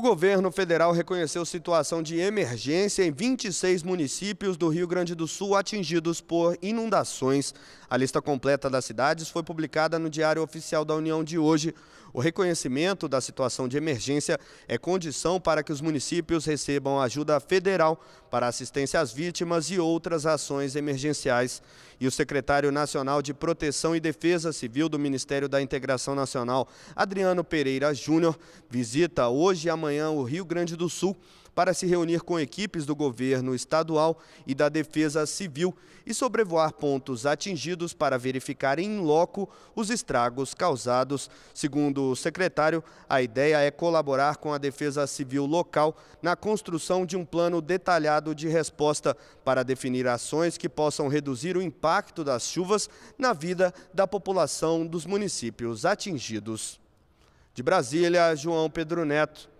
O governo federal reconheceu situação de emergência em 26 municípios do Rio Grande do Sul atingidos por inundações. A lista completa das cidades foi publicada no Diário Oficial da União de hoje. O reconhecimento da situação de emergência é condição para que os municípios recebam ajuda federal para assistência às vítimas e outras ações emergenciais. E o secretário nacional de Proteção e Defesa Civil do Ministério da Integração Nacional, Adriano Pereira Júnior, visita hoje e amanhã o Rio Grande do Sul para se reunir com equipes do governo estadual e da Defesa Civil e sobrevoar pontos atingidos para verificar em loco os estragos causados. Segundo o secretário, a ideia é colaborar com a Defesa Civil local na construção de um plano detalhado de resposta para definir ações que possam reduzir o impacto das chuvas na vida da população dos municípios atingidos. De Brasília, João Pedro Neto.